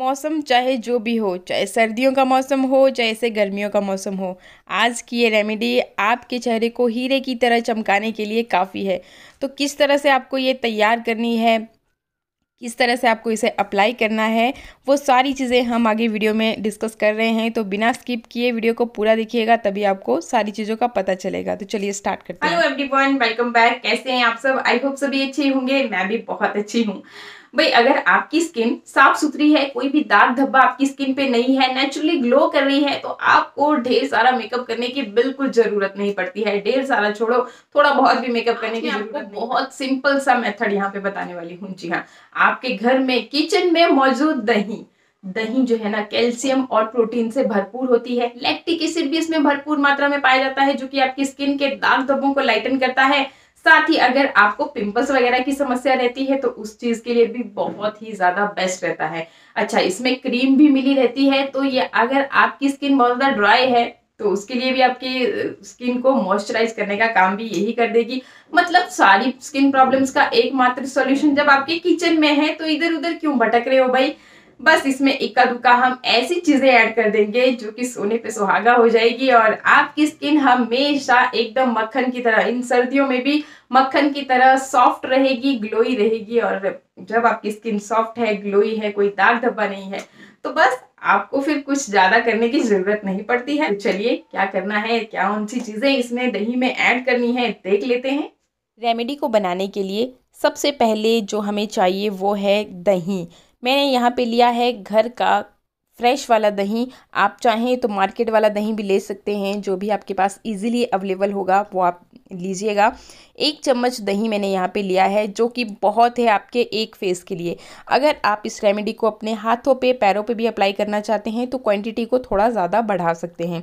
मौसम चाहे जो भी हो चाहे सर्दियों का मौसम हो चाहे से गर्मियों का मौसम हो आज की ये रेमेडी आपके चेहरे को हीरे की तरह चमकाने के लिए काफ़ी है तो किस तरह से आपको ये तैयार करनी है किस तरह से आपको इसे अप्लाई करना है वो सारी चीज़ें हम आगे वीडियो में डिस्कस कर रहे हैं तो बिना स्किप किए वीडियो को पूरा देखिएगा तभी आपको सारी चीज़ों का पता चलेगा तो चलिए स्टार्ट करते हैं हेलो एवरीवन वेलकम बैक कैसे हैं आप सब आई होप सभी अच्छे होंगे मैं भी बहुत अच्छी हूँ भाई अगर आपकी स्किन साफ सुथरी है कोई भी दाग धब्बा आपकी स्किन पे नहीं है नेचुरली ग्लो कर रही है तो आपको ढेर सारा मेकअप करने की बिल्कुल जरूरत नहीं पड़ती है ढेर सारा छोड़ो थोड़ा बहुत भी मेकअप करने की आपको बहुत सिंपल सा मेथड यहाँ पे बताने वाली हूँ जी हाँ आपके घर में किचन में मौजूद दही दही जो है ना कैल्शियम और प्रोटीन से भरपूर होती है लैक्टिक एसिड भी इसमें भरपूर मात्रा में पाया जाता है जो कि आपकी स्किन के दाग धब्बों को लाइटन करता है साथ ही अगर आपको पिंपल्स वगैरह की समस्या रहती है तो उस चीज के लिए भी बहुत ही ज्यादा बेस्ट रहता है अच्छा इसमें क्रीम भी मिली रहती है तो ये अगर आपकी स्किन बहुत ज्यादा ड्राई है तो उसके लिए भी आपकी स्किन को मॉइस्चराइज करने का काम भी यही कर देगी मतलब सारी स्किन प्रॉब्लम्स का एकमात्र सॉल्यूशन जब आपके किचन में है तो इधर उधर क्यों भटक रहे हो भाई बस इसमें इक्का दुक्का हम ऐसी चीजें ऐड कर देंगे जो कि सोने पे सुहागा हो जाएगी और आपकी स्किन हमेशा एकदम मक्खन की तरह इन सर्दियों में भी मक्खन की तरह सॉफ्ट रहेगी ग्लोई रहेगी और जब आपकी स्किन सॉफ्ट है ग्लोई है कोई दाग धब्बा नहीं है तो बस आपको फिर कुछ ज्यादा करने की जरूरत नहीं पड़ती है तो चलिए क्या करना है क्या उन सी चीजें इसमें दही में ऐड करनी है देख लेते हैं रेमेडी को बनाने के लिए सबसे पहले जो हमें चाहिए वो है दही मैंने यहाँ पे लिया है घर का फ्रेश वाला दही आप चाहें तो मार्केट वाला दही भी ले सकते हैं जो भी आपके पास इजीली अवेलेबल होगा वो आप लीजिएगा एक चम्मच दही मैंने यहाँ पे लिया है जो कि बहुत है आपके एक फेस के लिए अगर आप इस रेमेडी को अपने हाथों पे पैरों पे भी अप्लाई करना चाहते हैं तो क्वांटिटी को थोड़ा ज़्यादा बढ़ा सकते हैं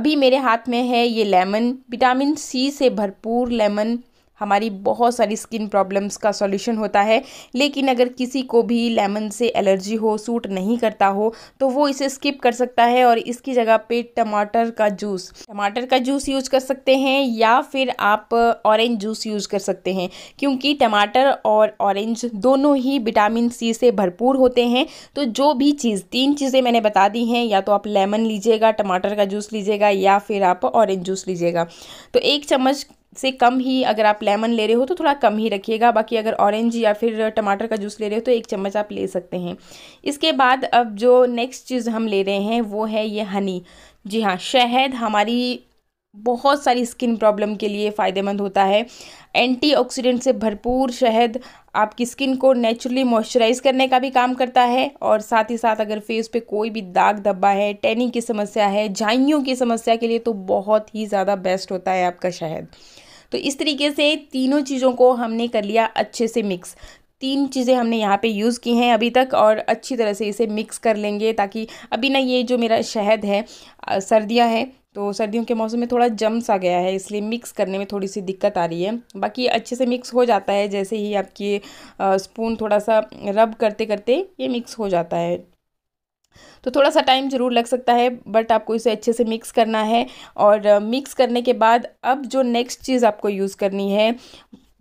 अभी मेरे हाथ में है ये लेमन विटामिन सी से भरपूर लेमन हमारी बहुत सारी स्किन प्रॉब्लम्स का सॉल्यूशन होता है लेकिन अगर किसी को भी लेमन से एलर्जी हो सूट नहीं करता हो तो वो इसे स्किप कर सकता है और इसकी जगह पे टमाटर का जूस टमाटर का जूस यूज कर सकते हैं या फिर आप ऑरेंज जूस यूज कर सकते हैं क्योंकि टमाटर और ऑरेंज दोनों ही विटामिन सी से भरपूर होते हैं तो जो भी चीज़ तीन चीज़ें मैंने बता दी हैं या तो आप लेमन लीजिएगा टमाटर का जूस लीजिएगा या फिर आप ऑरेंज जूस लीजिएगा तो एक चम्मच से कम ही अगर आप लेमन ले रहे हो तो थोड़ा कम ही रखिएगा बाकी अगर ऑरेंज या फिर टमाटर का जूस ले रहे हो तो एक चम्मच आप ले सकते हैं इसके बाद अब जो नेक्स्ट चीज़ हम ले रहे हैं वो है ये हनी जी हाँ शहद हमारी बहुत सारी स्किन प्रॉब्लम के लिए फ़ायदेमंद होता है एंटीऑक्सीडेंट से भरपूर शहद आपकी स्किन को नेचुरली मॉइस्चराइज करने का भी काम करता है और साथ ही साथ अगर फेस पे कोई भी दाग धब्बा है टैनिंग की समस्या है झाइयों की समस्या के लिए तो बहुत ही ज़्यादा बेस्ट होता है आपका शहद तो इस तरीके से तीनों चीज़ों को हमने कर लिया अच्छे से मिक्स तीन चीज़ें हमने यहाँ पे यूज़ की हैं अभी तक और अच्छी तरह से इसे मिक्स कर लेंगे ताकि अभी ना ये जो मेरा शहद है सर्दियाँ हैं तो सर्दियों के मौसम में थोड़ा जम सा गया है इसलिए मिक्स करने में थोड़ी सी दिक्कत आ रही है बाकी अच्छे से मिक्स हो जाता है जैसे ही आपकी स्पून थोड़ा सा रब करते करते ये मिक्स हो जाता है तो थोड़ा सा टाइम ज़रूर लग सकता है बट आपको इसे अच्छे से मिक्स करना है और मिक्स करने के बाद अब जो नेक्स्ट चीज़ आपको यूज़ करनी है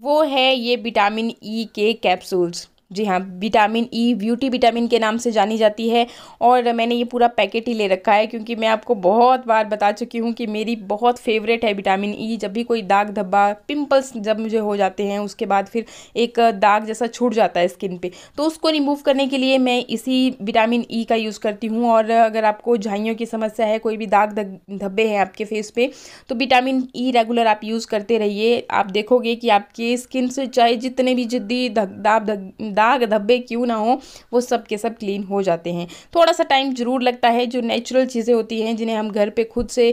वो है ये विटामिन ई e के कैप्सूल्स जी हाँ विटामिन ई ब्यूटी विटामिन के नाम से जानी जाती है और मैंने ये पूरा पैकेट ही ले रखा है क्योंकि मैं आपको बहुत बार बता चुकी हूँ कि मेरी बहुत फेवरेट है विटामिन ई e। जब भी कोई दाग धब्बा पिंपल्स जब मुझे हो जाते हैं उसके बाद फिर एक दाग जैसा छूट जाता है स्किन पे तो उसको रिमूव करने के लिए मैं इसी विटामिन ई e का यूज़ करती हूँ और अगर आपको झाइयों की समस्या है कोई भी दाग धब्बे हैं आपके फेस पर तो विटामिन ई रेगुलर आप यूज़ करते रहिए आप देखोगे कि आपके स्किन से चाहे जितने भी जिद्दी दाग दाग धब्बे क्यों ना हो वो सब के सब क्लीन हो जाते हैं थोड़ा सा टाइम ज़रूर लगता है जो नेचुरल चीज़ें होती हैं जिन्हें हम घर पे खुद से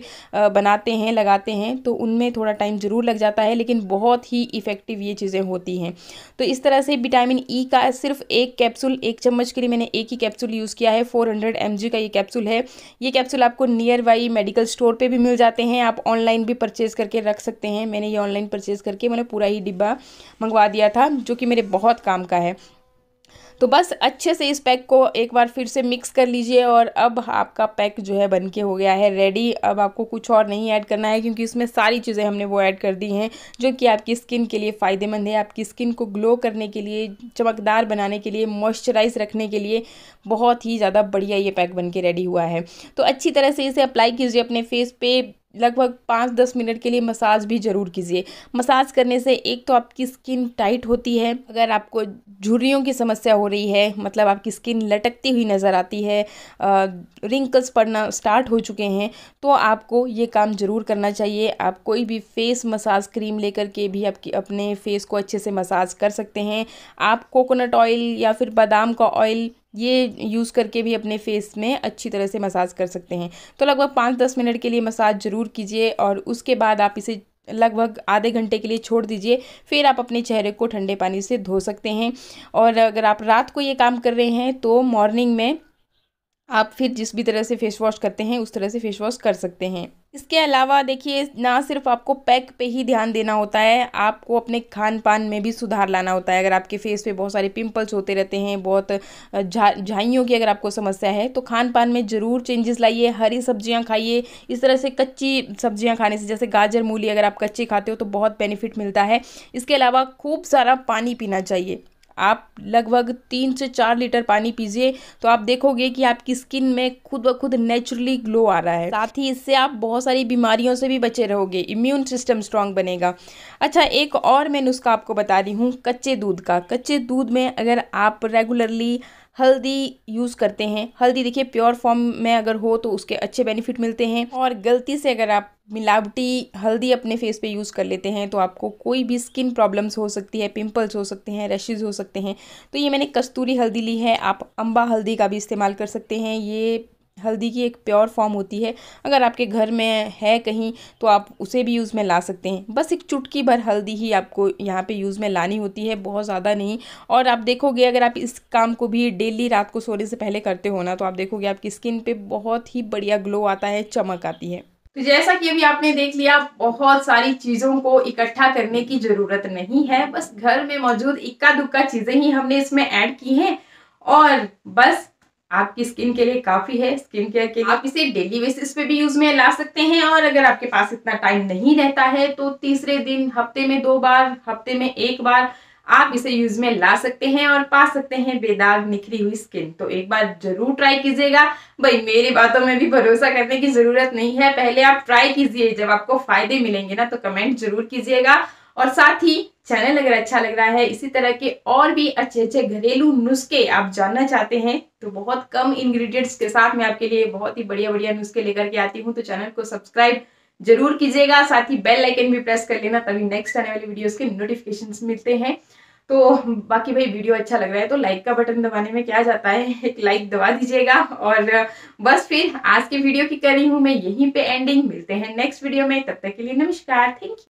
बनाते हैं लगाते हैं तो उनमें थोड़ा टाइम ज़रूर लग जाता है लेकिन बहुत ही इफ़ेक्टिव ये चीज़ें होती हैं तो इस तरह से विटामिन ई e का सिर्फ एक कैप्सूल एक चम्मच के लिए मैंने एक ही कैप्सूल यूज़ किया है फोर हंड्रेड एम जी का ये कैप्सूल है ये कैप्सूल आपको नियर बाई मेडिकल स्टोर पर भी मिल जाते हैं आप ऑनलाइन भी परचेज़ करके रख सकते हैं मैंने ये ऑनलाइन परचेज़ करके मैंने पूरा ही डिब्बा मंगवा दिया था जो कि मेरे बहुत काम का है तो बस अच्छे से इस पैक को एक बार फिर से मिक्स कर लीजिए और अब आपका पैक जो है बन के हो गया है रेडी अब आपको कुछ और नहीं ऐड करना है क्योंकि इसमें सारी चीज़ें हमने वो ऐड कर दी हैं जो कि आपकी स्किन के लिए फ़ायदेमंद है आपकी स्किन को ग्लो करने के लिए चमकदार बनाने के लिए मॉइस्चराइज रखने के लिए बहुत ही ज़्यादा बढ़िया ये पैक बन के रेडी हुआ है तो अच्छी तरह से इसे अप्लाई कीजिए अपने फेस पे लगभग पाँच दस मिनट के लिए मसाज भी ज़रूर कीजिए मसाज करने से एक तो आपकी स्किन टाइट होती है अगर आपको झुर्रियों की समस्या हो रही है मतलब आपकी स्किन लटकती हुई नज़र आती है रिंकल्स पड़ना स्टार्ट हो चुके हैं तो आपको ये काम ज़रूर करना चाहिए आप कोई भी फेस मसाज क्रीम लेकर के भी आपकी अपने फेस को अच्छे से मसाज कर सकते हैं आप कोकोनट ऑयल या फिर बादाम का ऑयल ये यूज़ करके भी अपने फेस में अच्छी तरह से मसाज कर सकते हैं तो लगभग पाँच दस मिनट के लिए मसाज ज़रूर कीजिए और उसके बाद आप इसे लगभग आधे घंटे के लिए छोड़ दीजिए फिर आप अपने चेहरे को ठंडे पानी से धो सकते हैं और अगर आप रात को ये काम कर रहे हैं तो मॉर्निंग में आप फिर जिस भी तरह से फेस वॉश करते हैं उस तरह से फेस वॉश कर सकते हैं इसके अलावा देखिए ना सिर्फ आपको पैक पे ही ध्यान देना होता है आपको अपने खान पान में भी सुधार लाना होता है अगर आपके फेस पे बहुत सारे पिंपल्स होते रहते हैं बहुत झाइयों जा, की अगर आपको समस्या है तो खान पान में ज़रूर चेंजेस लाइए हरी सब्जियाँ खाइए इस तरह से कच्ची सब्जियाँ खाने से जैसे गाजर मूली अगर आप कच्ची खाते हो तो बहुत बेनिफिट मिलता है इसके अलावा खूब सारा पानी पीना चाहिए आप लगभग तीन से चार लीटर पानी पीजिए तो आप देखोगे कि आपकी स्किन में खुद ब खुद नेचुरली ग्लो आ रहा है साथ ही इससे आप बहुत सारी बीमारियों से भी बचे रहोगे इम्यून सिस्टम स्ट्रांग बनेगा अच्छा एक और मैं नुस्खा आपको बता रही हूँ कच्चे दूध का कच्चे दूध में अगर आप रेगुलरली हल्दी यूज़ करते हैं हल्दी देखिए प्योर फॉर्म में अगर हो तो उसके अच्छे बेनिफिट मिलते हैं और गलती से अगर आप मिलावटी हल्दी अपने फेस पे यूज़ कर लेते हैं तो आपको कोई भी स्किन प्रॉब्लम्स हो सकती है पिंपल्स हो सकते हैं रैशेज हो सकते हैं तो ये मैंने कस्तूरी हल्दी ली है आप अम्बा हल्दी का भी इस्तेमाल कर सकते हैं ये हल्दी की एक प्योर फॉर्म होती है अगर आपके घर में है कहीं तो आप उसे भी यूज़ में ला सकते हैं बस एक चुटकी भर हल्दी ही आपको यहाँ पे यूज़ में लानी होती है बहुत ज़्यादा नहीं और आप देखोगे अगर आप इस काम को भी डेली रात को सोने से पहले करते हो ना तो आप देखोगे आपकी स्किन पर बहुत ही बढ़िया ग्लो आता है चमक आती है तो जैसा कि अभी आपने देख लिया बहुत सारी चीज़ों को इकट्ठा करने की ज़रूरत नहीं है बस घर में मौजूद इक्का दुक्का चीज़ें ही हमने इसमें ऐड की हैं और बस आपकी स्किन के लिए काफी है स्किन केयर के लिए आप इसे डेली बेसिस पे भी यूज में ला सकते हैं और अगर आपके पास इतना टाइम नहीं रहता है तो तीसरे दिन हफ्ते में दो बार हफ्ते में एक बार आप इसे यूज में ला सकते हैं और पा सकते हैं बेदाग निखरी हुई स्किन तो एक बार जरूर ट्राई कीजिएगा भाई मेरी बातों में भी भरोसा करने की जरूरत नहीं है पहले आप ट्राई कीजिए जब आपको फायदे मिलेंगे ना तो कमेंट जरूर कीजिएगा और साथ ही चैनल अगर अच्छा लग रहा है इसी तरह के और भी अच्छे अच्छे घरेलू नुस्खे आप जानना चाहते हैं तो बहुत कम इंग्रेडिएंट्स के साथ मैं आपके लिए बहुत ही बढ़िया बढ़िया नुस्खे लेकर के आती हूँ तो चैनल को सब्सक्राइब जरूर कीजिएगा साथ ही बेल लाइकन भी प्रेस कर लेना तभी नेक्स्ट आने वाली वीडियोज के नोटिफिकेशन मिलते हैं तो बाकी भाई वीडियो अच्छा लग रहा है तो लाइक का बटन दबाने में क्या जाता है एक लाइक दबा दीजिएगा और बस फिर आज के वीडियो की कर रही हूँ मैं यहीं पे एंडिंग मिलते हैं नेक्स्ट वीडियो में तब तक के लिए नमस्कार थैंक यू